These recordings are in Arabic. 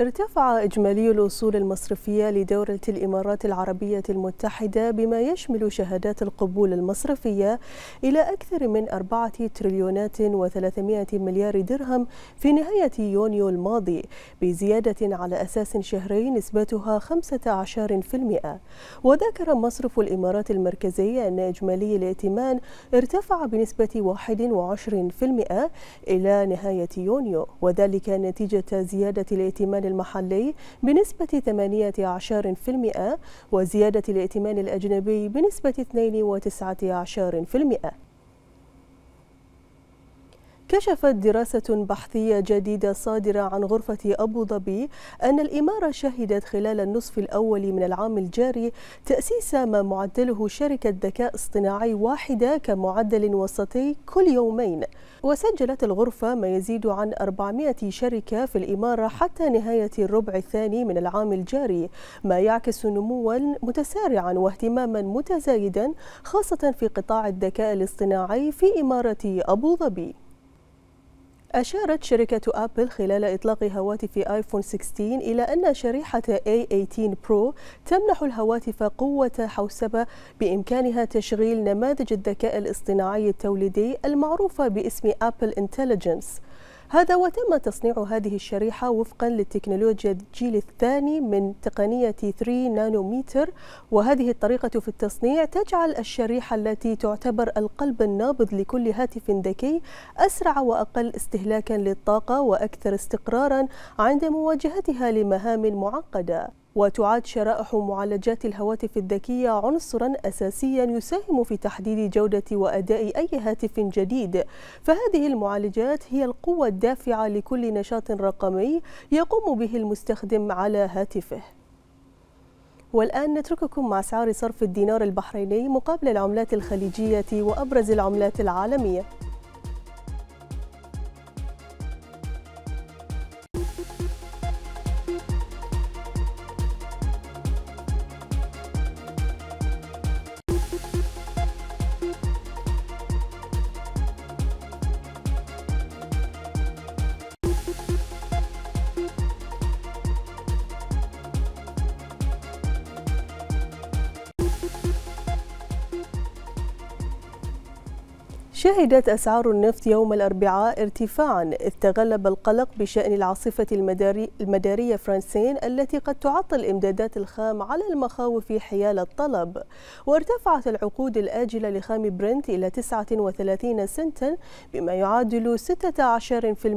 ارتفع إجمالي الأصول المصرفية لدورة الإمارات العربية المتحدة بما يشمل شهادات القبول المصرفية إلى أكثر من 4 تريليونات و300 مليار درهم في نهاية يونيو الماضي بزيادة على أساس شهري نسبتها 15% وذكر مصرف الإمارات المركزي أن إجمالي الائتمان ارتفع بنسبة 21% إلى نهاية يونيو وذلك نتيجة زيادة الائتمان الائتمان المحلي بنسبة 18% وزيادة الائتمان الأجنبي بنسبة 2.9% كشفت دراسة بحثية جديدة صادرة عن غرفة أبو ظبي أن الإمارة شهدت خلال النصف الأول من العام الجاري تأسيس ما معدله شركة ذكاء اصطناعي واحدة كمعدل وسطي كل يومين وسجلت الغرفة ما يزيد عن 400 شركة في الإمارة حتى نهاية الربع الثاني من العام الجاري ما يعكس نموا متسارعا واهتماما متزايدا خاصة في قطاع الذكاء الاصطناعي في إمارة أبو ظبي أشارت شركة أبل خلال إطلاق هواتف آيفون 16 إلى أن شريحة A18 برو تمنح الهواتف قوة حوسبة بإمكانها تشغيل نماذج الذكاء الاصطناعي التوليدي المعروفة باسم أبل Intelligence. هذا وتم تصنيع هذه الشريحة وفقا للتكنولوجيا الجيل الثاني من تقنية 3 نانوميتر وهذه الطريقة في التصنيع تجعل الشريحة التي تعتبر القلب النابض لكل هاتف ذكي أسرع وأقل استهلاكا للطاقة وأكثر استقرارا عند مواجهتها لمهام معقدة وتعد شرائح معالجات الهواتف الذكية عنصرا أساسيا يساهم في تحديد جودة وأداء أي هاتف جديد فهذه المعالجات هي القوة الدافعة لكل نشاط رقمي يقوم به المستخدم على هاتفه والآن نترككم مع أسعار صرف الدينار البحريني مقابل العملات الخليجية وأبرز العملات العالمية شهدت أسعار النفط يوم الأربعاء ارتفاعا إذ تغلب القلق بشأن العاصفة المداري المدارية فرانسين التي قد تعطل إمدادات الخام على المخاوف حيال الطلب وارتفعت العقود الآجلة لخام برنت إلى 39 سنتا بما يعادل 16%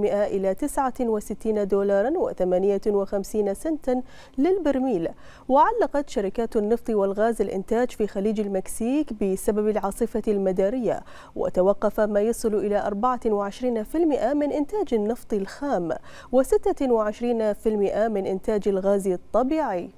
إلى 69 دولارا و58 سنتا للبرميل وعلقت شركات النفط والغاز الإنتاج في خليج المكسيك بسبب العاصفة المدارية وتوقع وقف ما يصل إلى 24% من إنتاج النفط الخام و26% من إنتاج الغاز الطبيعي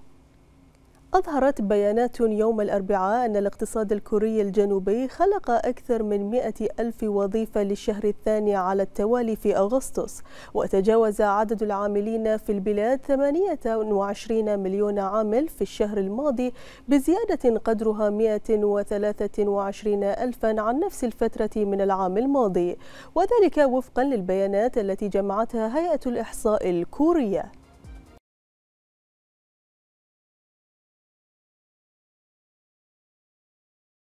أظهرت بيانات يوم الأربعاء أن الاقتصاد الكوري الجنوبي خلق أكثر من 100 ألف وظيفة للشهر الثاني على التوالي في أغسطس وتجاوز عدد العاملين في البلاد 28 مليون عامل في الشهر الماضي بزيادة قدرها 123 ألفا عن نفس الفترة من العام الماضي وذلك وفقا للبيانات التي جمعتها هيئة الإحصاء الكورية